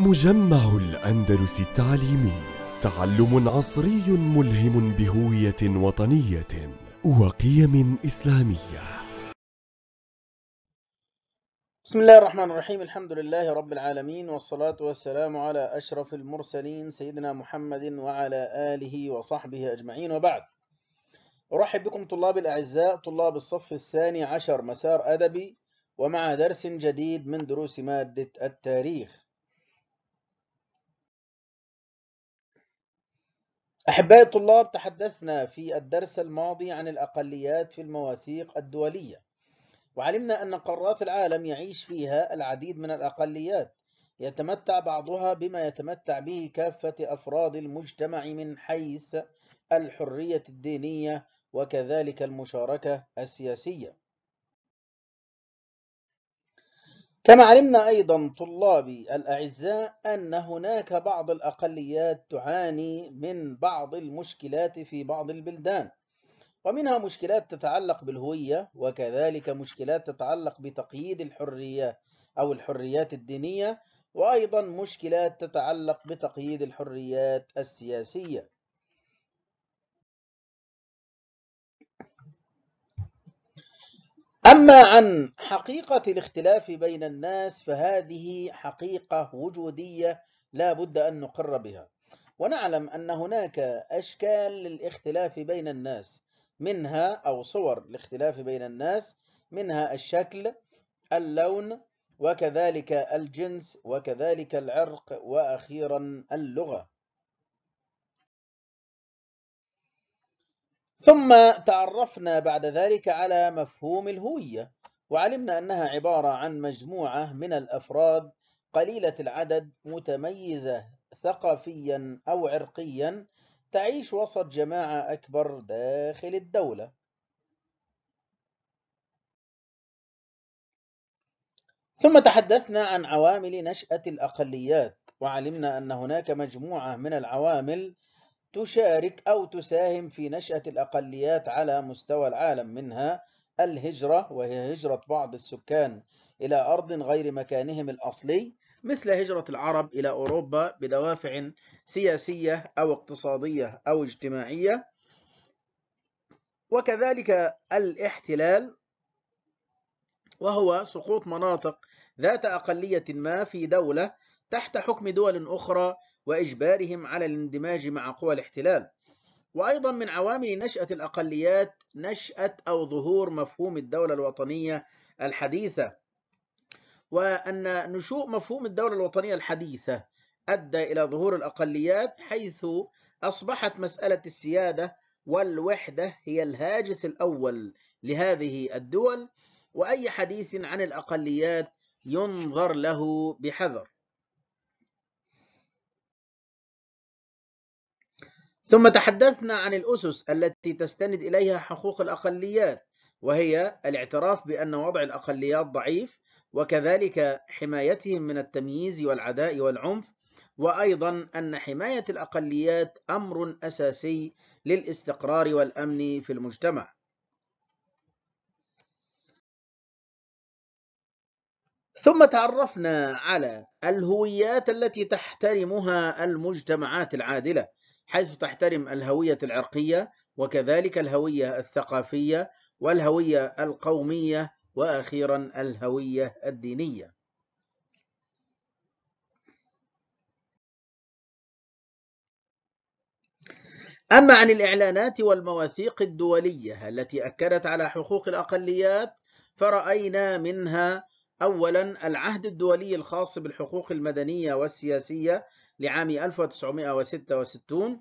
مجمع الأندلس التعليمي تعلم عصري ملهم بهوية وطنية وقيم إسلامية بسم الله الرحمن الرحيم الحمد لله رب العالمين والصلاة والسلام على أشرف المرسلين سيدنا محمد وعلى آله وصحبه أجمعين وبعد أرحب بكم طلاب الأعزاء طلاب الصف الثاني عشر مسار أدبي ومع درس جديد من دروس مادة التاريخ أحبائي الطلاب تحدثنا في الدرس الماضي عن الأقليات في المواثيق الدولية وعلمنا أن قارات العالم يعيش فيها العديد من الأقليات يتمتع بعضها بما يتمتع به كافة أفراد المجتمع من حيث الحرية الدينية وكذلك المشاركة السياسية كما علمنا أيضا طلابي الأعزاء أن هناك بعض الأقليات تعاني من بعض المشكلات في بعض البلدان ومنها مشكلات تتعلق بالهوية وكذلك مشكلات تتعلق بتقييد الحرية أو الحريات الدينية وأيضا مشكلات تتعلق بتقييد الحريات السياسية أما عن حقيقة الاختلاف بين الناس فهذه حقيقة وجودية لا بد أن نقر بها ونعلم أن هناك أشكال للاختلاف بين الناس منها أو صور الاختلاف بين الناس منها الشكل اللون وكذلك الجنس وكذلك العرق وأخيرا اللغة ثم تعرفنا بعد ذلك على مفهوم الهوية وعلمنا أنها عبارة عن مجموعة من الأفراد قليلة العدد متميزة ثقافيا أو عرقيا تعيش وسط جماعة أكبر داخل الدولة ثم تحدثنا عن عوامل نشأة الأقليات وعلمنا أن هناك مجموعة من العوامل تشارك أو تساهم في نشأة الأقليات على مستوى العالم منها الهجرة وهي هجرة بعض السكان إلى أرض غير مكانهم الأصلي مثل هجرة العرب إلى أوروبا بدوافع سياسية أو اقتصادية أو اجتماعية وكذلك الاحتلال وهو سقوط مناطق ذات أقلية ما في دولة تحت حكم دول أخرى وإجبارهم على الاندماج مع قوى الاحتلال وأيضا من عوامل نشأة الأقليات نشأة أو ظهور مفهوم الدولة الوطنية الحديثة وأن نشوء مفهوم الدولة الوطنية الحديثة أدى إلى ظهور الأقليات حيث أصبحت مسألة السيادة والوحدة هي الهاجس الأول لهذه الدول وأي حديث عن الأقليات ينظر له بحذر ثم تحدثنا عن الأسس التي تستند إليها حقوق الأقليات وهي الاعتراف بأن وضع الأقليات ضعيف وكذلك حمايتهم من التمييز والعداء والعنف وأيضا أن حماية الأقليات أمر أساسي للاستقرار والأمن في المجتمع ثم تعرفنا على الهويات التي تحترمها المجتمعات العادلة حيث تحترم الهوية العرقية وكذلك الهوية الثقافية والهوية القومية وأخيرا الهوية الدينية أما عن الإعلانات والمواثيق الدولية التي أكدت على حقوق الأقليات فرأينا منها أولا العهد الدولي الخاص بالحقوق المدنية والسياسية لعام 1966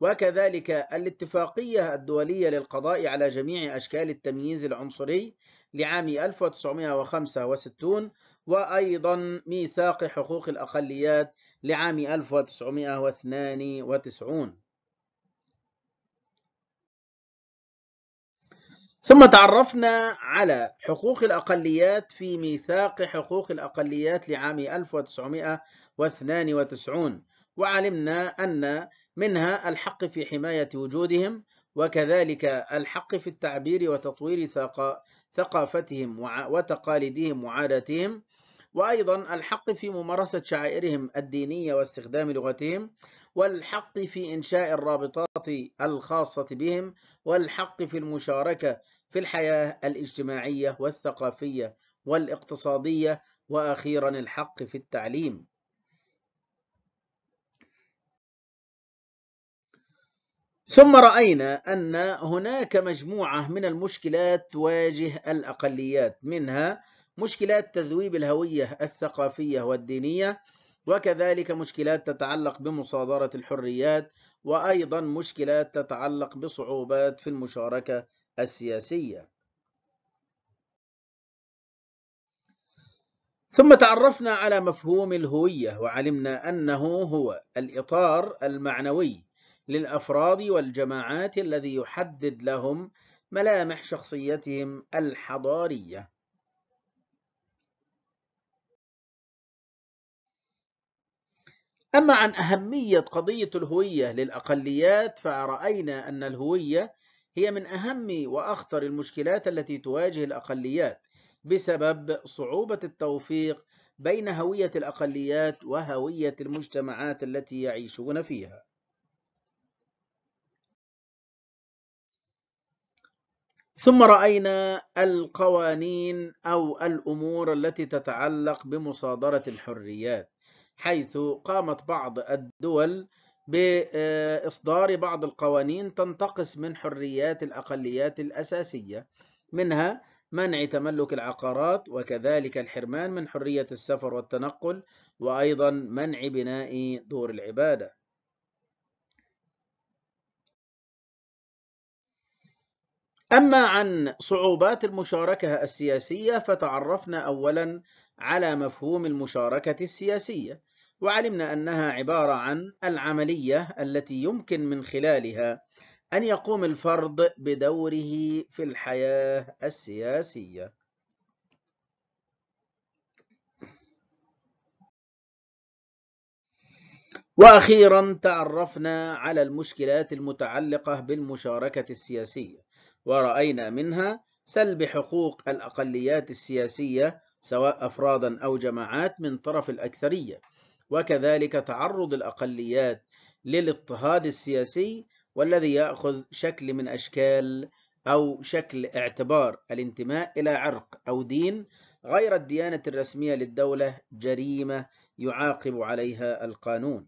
وكذلك الاتفاقية الدولية للقضاء على جميع أشكال التمييز العنصري لعام 1965 وأيضا ميثاق حقوق الأقليات لعام 1992 ثم تعرفنا على حقوق الأقليات في ميثاق حقوق الأقليات لعام 1992 وعلمنا أن منها الحق في حماية وجودهم وكذلك الحق في التعبير وتطوير ثقافتهم وتقاليدهم وعاداتهم وأيضا الحق في ممارسة شعائرهم الدينية واستخدام لغتهم والحق في إنشاء الرابطات الخاصة بهم والحق في المشاركة في الحياة الاجتماعية والثقافية والاقتصادية وأخيرا الحق في التعليم ثم رأينا أن هناك مجموعة من المشكلات تواجه الأقليات منها مشكلات تذويب الهوية الثقافية والدينية وكذلك مشكلات تتعلق بمصادرة الحريات وأيضا مشكلات تتعلق بصعوبات في المشاركة السياسية ثم تعرفنا على مفهوم الهوية وعلمنا أنه هو الإطار المعنوي للأفراد والجماعات الذي يحدد لهم ملامح شخصيتهم الحضارية أما عن أهمية قضية الهوية للأقليات فرأينا أن الهوية هي من أهم وأخطر المشكلات التي تواجه الأقليات بسبب صعوبة التوفيق بين هوية الأقليات وهوية المجتمعات التي يعيشون فيها ثم رأينا القوانين أو الأمور التي تتعلق بمصادرة الحريات حيث قامت بعض الدول بإصدار بعض القوانين تنتقص من حريات الأقليات الأساسية منها منع تملك العقارات وكذلك الحرمان من حرية السفر والتنقل وأيضا منع بناء دور العبادة أما عن صعوبات المشاركة السياسية فتعرفنا أولا على مفهوم المشاركة السياسية وعلمنا أنها عبارة عن العملية التي يمكن من خلالها أن يقوم الفرد بدوره في الحياة السياسية وأخيرا تعرفنا على المشكلات المتعلقة بالمشاركة السياسية ورأينا منها سلب حقوق الأقليات السياسية سواء أفرادا أو جماعات من طرف الأكثرية وكذلك تعرض الأقليات للاضطهاد السياسي والذي يأخذ شكل من أشكال أو شكل اعتبار الانتماء إلى عرق أو دين غير الديانة الرسمية للدولة جريمة يعاقب عليها القانون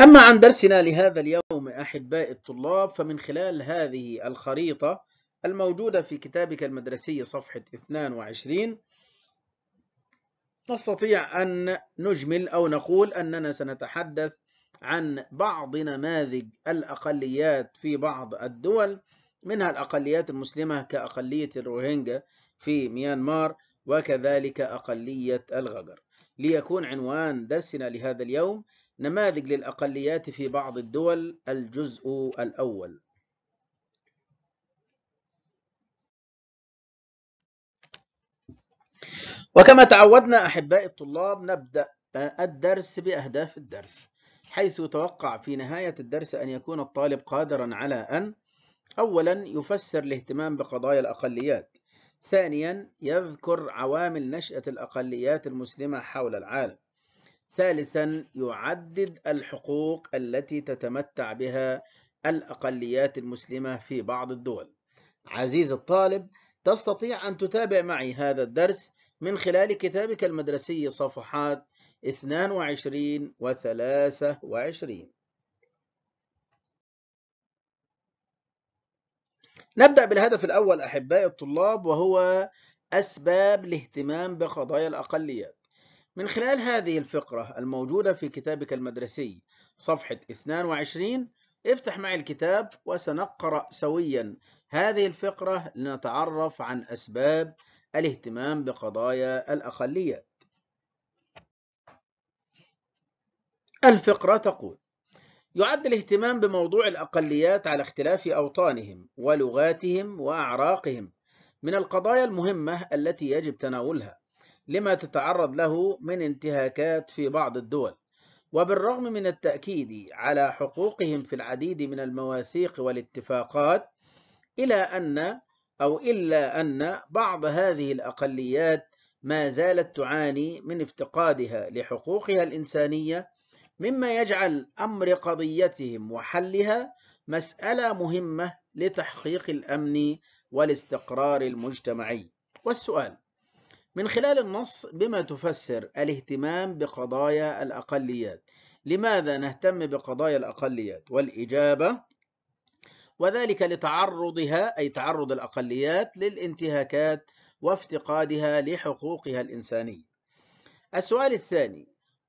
أما عن درسنا لهذا اليوم أحباء الطلاب فمن خلال هذه الخريطة الموجودة في كتابك المدرسي صفحة 22 نستطيع أن نجمل أو نقول أننا سنتحدث عن بعض نماذج الأقليات في بعض الدول منها الأقليات المسلمة كأقلية الروهينجا في ميانمار وكذلك أقلية الغجر ليكون عنوان درسنا لهذا اليوم نماذج للأقليات في بعض الدول الجزء الأول وكما تعودنا أحباء الطلاب نبدأ الدرس بأهداف الدرس حيث توقع في نهاية الدرس أن يكون الطالب قادرا على أن أولا يفسر الاهتمام بقضايا الأقليات ثانيا يذكر عوامل نشأة الأقليات المسلمة حول العالم ثالثا يعدد الحقوق التي تتمتع بها الأقليات المسلمة في بعض الدول عزيز الطالب تستطيع أن تتابع معي هذا الدرس من خلال كتابك المدرسي صفحات 22 و 23 نبدأ بالهدف الأول أحبائي الطلاب وهو أسباب الاهتمام بقضايا الأقليات من خلال هذه الفقرة الموجودة في كتابك المدرسي صفحة 22 افتح معي الكتاب وسنقرأ سويا هذه الفقرة لنتعرف عن أسباب الاهتمام بقضايا الأقليات الفقرة تقول يعد الاهتمام بموضوع الأقليات على اختلاف أوطانهم ولغاتهم وأعراقهم من القضايا المهمة التي يجب تناولها لما تتعرض له من انتهاكات في بعض الدول وبالرغم من التأكيد على حقوقهم في العديد من المواثيق والاتفاقات إلى أن أو إلا أن بعض هذه الأقليات ما زالت تعاني من افتقادها لحقوقها الإنسانية مما يجعل أمر قضيتهم وحلها مسألة مهمة لتحقيق الأمن والاستقرار المجتمعي والسؤال من خلال النص بما تفسر الاهتمام بقضايا الأقليات لماذا نهتم بقضايا الأقليات والإجابة وذلك لتعرضها أي تعرض الأقليات للانتهاكات وافتقادها لحقوقها الإنسانية السؤال الثاني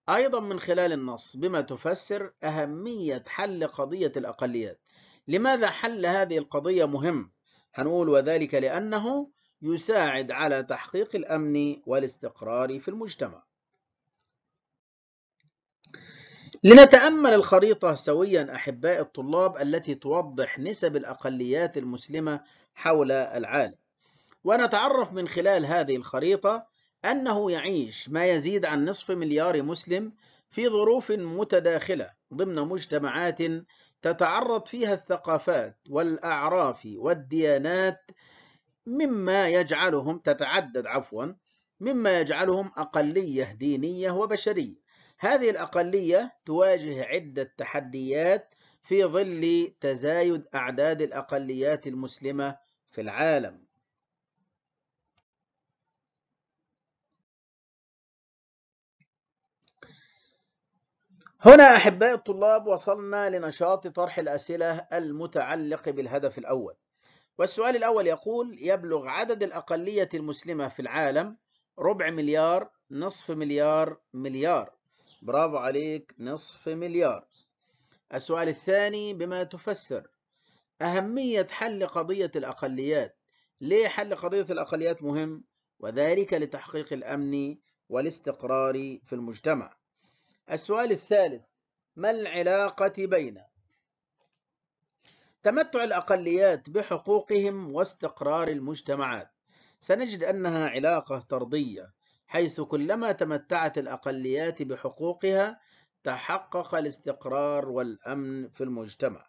أيضا من خلال النص بما تفسر أهمية حل قضية الأقليات لماذا حل هذه القضية مهم؟ هنقول وذلك لأنه يساعد على تحقيق الأمن والاستقرار في المجتمع لنتأمل الخريطة سويا أحباء الطلاب التي توضح نسب الأقليات المسلمة حول العالم ونتعرف من خلال هذه الخريطة أنه يعيش ما يزيد عن نصف مليار مسلم في ظروف متداخلة ضمن مجتمعات تتعرض فيها الثقافات والأعراف والديانات مما يجعلهم تتعدد عفوا مما يجعلهم أقلية دينية وبشرية هذه الأقلية تواجه عدة تحديات في ظل تزايد أعداد الأقليات المسلمة في العالم هنا أحباء الطلاب وصلنا لنشاط طرح الأسئلة المتعلق بالهدف الأول والسؤال الأول يقول يبلغ عدد الأقلية المسلمة في العالم ربع مليار نصف مليار مليار برافو عليك نصف مليار السؤال الثاني بما تفسر أهمية حل قضية الأقليات ليه حل قضية الأقليات مهم؟ وذلك لتحقيق الأمن والاستقرار في المجتمع السؤال الثالث ما العلاقة بين تمتع الأقليات بحقوقهم واستقرار المجتمعات سنجد أنها علاقة طردية حيث كلما تمتعت الأقليات بحقوقها تحقق الاستقرار والأمن في المجتمع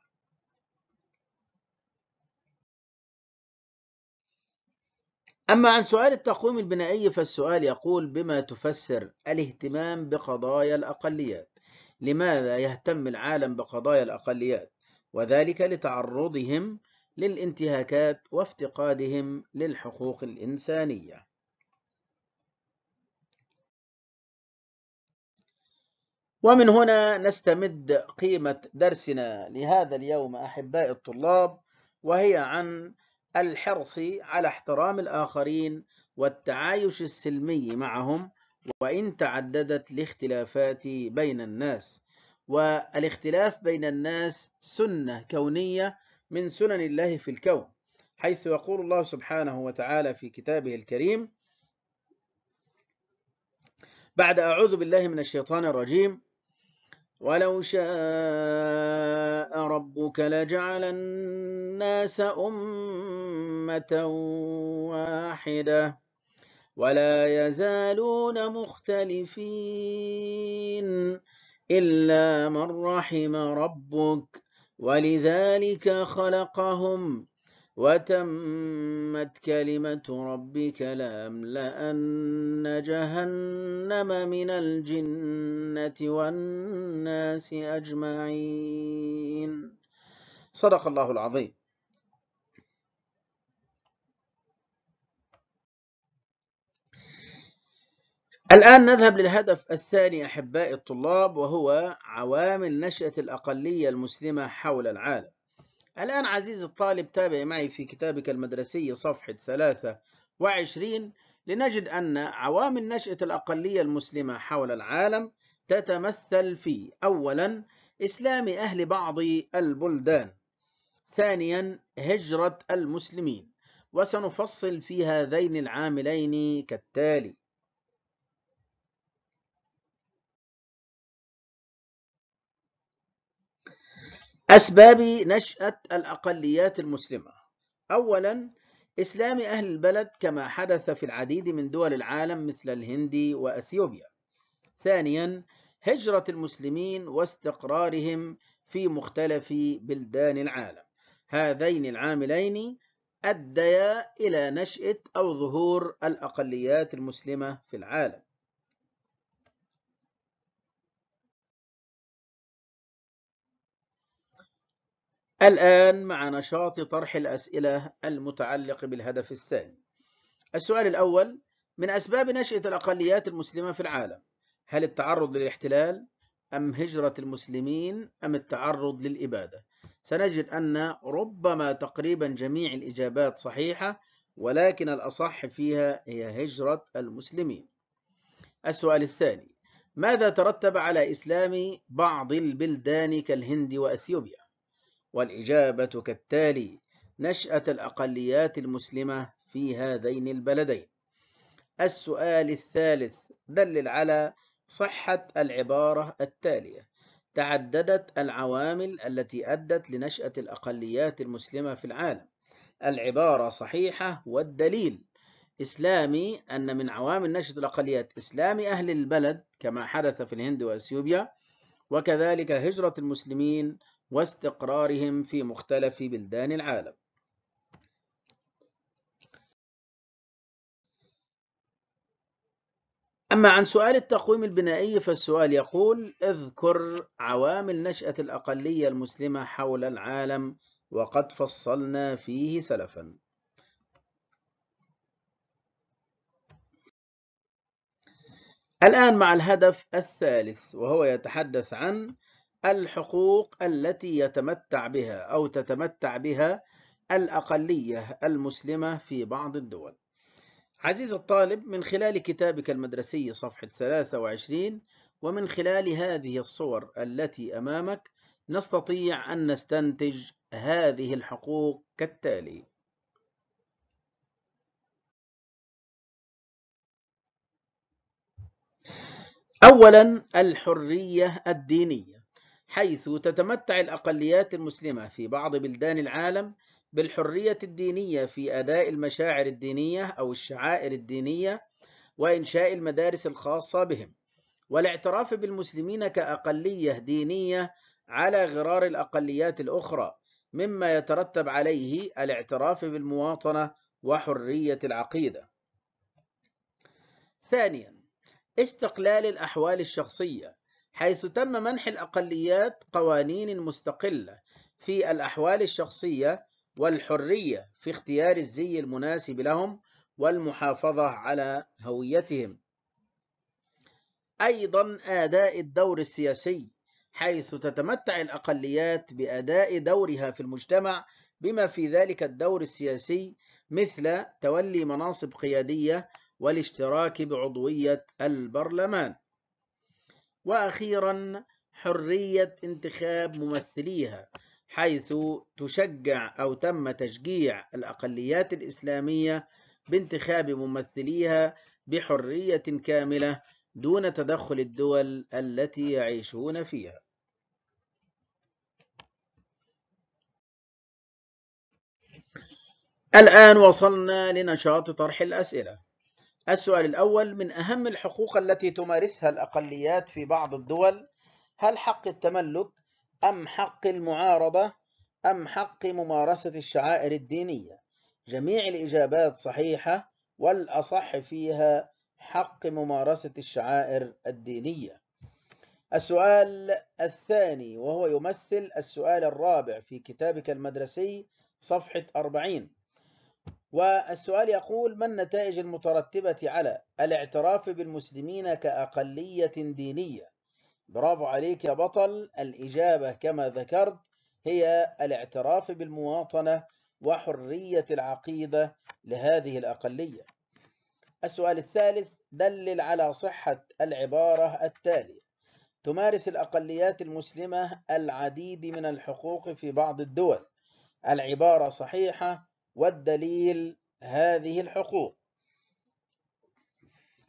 أما عن سؤال التقويم البنائي فالسؤال يقول بما تفسر الاهتمام بقضايا الأقليات لماذا يهتم العالم بقضايا الأقليات وذلك لتعرضهم للانتهاكات وافتقادهم للحقوق الإنسانية ومن هنا نستمد قيمة درسنا لهذا اليوم أحباء الطلاب وهي عن الحرص على احترام الآخرين والتعايش السلمي معهم وإن تعددت الاختلافات بين الناس والاختلاف بين الناس سنة كونية من سنن الله في الكون حيث يقول الله سبحانه وتعالى في كتابه الكريم بعد أعوذ بالله من الشيطان الرجيم ولو شاء ربك لجعل الناس أمة واحدة ولا يزالون مختلفين إلا من رحم ربك ولذلك خلقهم وتمت كلمة ربك لأملأن جهنم من الجنة والناس أجمعين صدق الله العظيم الآن نذهب للهدف الثاني أحبائي الطلاب وهو عوامل نشأة الأقلية المسلمة حول العالم الآن عزيزي الطالب تابع معي في كتابك المدرسي صفحة 23 لنجد أن عوامل نشأة الأقلية المسلمة حول العالم تتمثل في أولا إسلام أهل بعض البلدان ثانيا هجرة المسلمين وسنفصل في هذين العاملين كالتالي أسباب نشأة الأقليات المسلمة أولا إسلام أهل البلد كما حدث في العديد من دول العالم مثل الهند وأثيوبيا ثانيا هجرة المسلمين واستقرارهم في مختلف بلدان العالم هذين العاملين أديا إلى نشأة أو ظهور الأقليات المسلمة في العالم الآن مع نشاط طرح الأسئلة المتعلق بالهدف الثاني السؤال الأول من أسباب نشأة الأقليات المسلمة في العالم هل التعرض للاحتلال أم هجرة المسلمين أم التعرض للإبادة سنجد أن ربما تقريبا جميع الإجابات صحيحة ولكن الأصح فيها هي هجرة المسلمين السؤال الثاني ماذا ترتب على إسلام بعض البلدان كالهند وأثيوبيا والإجابة كالتالي نشأة الأقليات المسلمة في هذين البلدين السؤال الثالث دلل على صحة العبارة التالية تعددت العوامل التي أدت لنشأة الأقليات المسلمة في العالم العبارة صحيحة والدليل إسلامي أن من عوامل نشأة الأقليات إسلام أهل البلد كما حدث في الهند وأثيوبيا وكذلك هجرة المسلمين واستقرارهم في مختلف بلدان العالم أما عن سؤال التقويم البنائي فالسؤال يقول اذكر عوامل نشأة الأقلية المسلمة حول العالم وقد فصلنا فيه سلفا الآن مع الهدف الثالث وهو يتحدث عن الحقوق التي يتمتع بها أو تتمتع بها الأقلية المسلمة في بعض الدول عزيز الطالب من خلال كتابك المدرسي صفحة 23 ومن خلال هذه الصور التي أمامك نستطيع أن نستنتج هذه الحقوق كالتالي أولا الحرية الدينية حيث تتمتع الأقليات المسلمة في بعض بلدان العالم بالحرية الدينية في أداء المشاعر الدينية أو الشعائر الدينية وإنشاء المدارس الخاصة بهم والاعتراف بالمسلمين كأقلية دينية على غرار الأقليات الأخرى مما يترتب عليه الاعتراف بالمواطنة وحرية العقيدة ثانيا استقلال الأحوال الشخصية حيث تم منح الأقليات قوانين مستقلة في الأحوال الشخصية والحرية في اختيار الزي المناسب لهم والمحافظة على هويتهم أيضا أداء الدور السياسي حيث تتمتع الأقليات بأداء دورها في المجتمع بما في ذلك الدور السياسي مثل تولي مناصب قيادية والاشتراك بعضوية البرلمان وأخيرا حرية انتخاب ممثليها حيث تشجع أو تم تشجيع الأقليات الإسلامية بانتخاب ممثليها بحرية كاملة دون تدخل الدول التي يعيشون فيها الآن وصلنا لنشاط طرح الأسئلة السؤال الأول من أهم الحقوق التي تمارسها الأقليات في بعض الدول هل حق التملك أم حق المعارضة أم حق ممارسة الشعائر الدينية جميع الإجابات صحيحة والأصح فيها حق ممارسة الشعائر الدينية السؤال الثاني وهو يمثل السؤال الرابع في كتابك المدرسي صفحة 40 والسؤال يقول ما النتائج المترتبة على الاعتراف بالمسلمين كأقلية دينية برافو عليك يا بطل الإجابة كما ذكرت هي الاعتراف بالمواطنة وحرية العقيدة لهذه الأقلية السؤال الثالث دلل على صحة العبارة التالية تمارس الأقليات المسلمة العديد من الحقوق في بعض الدول العبارة صحيحة والدليل هذه الحقوق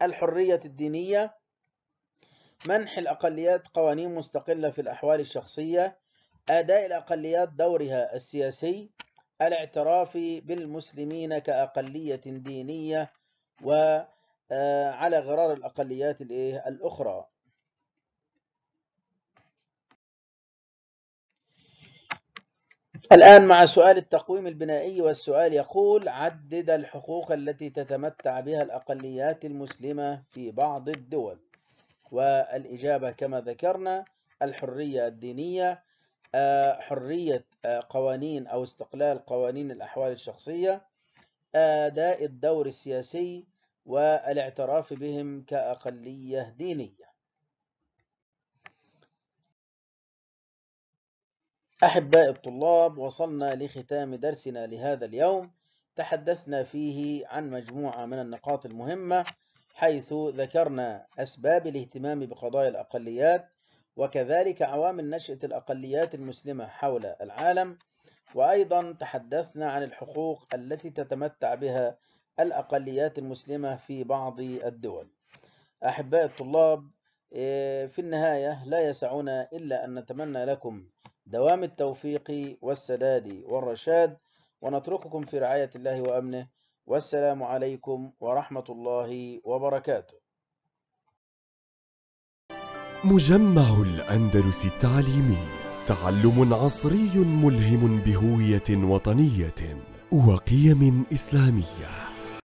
الحرية الدينية منح الأقليات قوانين مستقلة في الأحوال الشخصية أداء الأقليات دورها السياسي الاعتراف بالمسلمين كأقلية دينية وعلى آه، غرار الأقليات الأخرى الآن مع سؤال التقويم البنائي والسؤال يقول عدد الحقوق التي تتمتع بها الأقليات المسلمة في بعض الدول والإجابة كما ذكرنا الحرية الدينية آه، حرية آه، قوانين أو استقلال قوانين الأحوال الشخصية أداء آه، الدور السياسي والاعتراف بهم كأقلية دينية أحباء الطلاب وصلنا لختام درسنا لهذا اليوم تحدثنا فيه عن مجموعة من النقاط المهمة حيث ذكرنا أسباب الاهتمام بقضايا الأقليات وكذلك عوامل نشأة الأقليات المسلمة حول العالم وأيضا تحدثنا عن الحقوق التي تتمتع بها الأقليات المسلمة في بعض الدول أحباء الطلاب إيه، في النهاية لا يسعنا إلا أن نتمنى لكم دوام التوفيق والسداد والرشاد ونترككم في رعاية الله وأمنه والسلام عليكم ورحمة الله وبركاته مجمع الأندلس التعليمي تعلم عصري ملهم بهوية وطنية وقيم إسلامية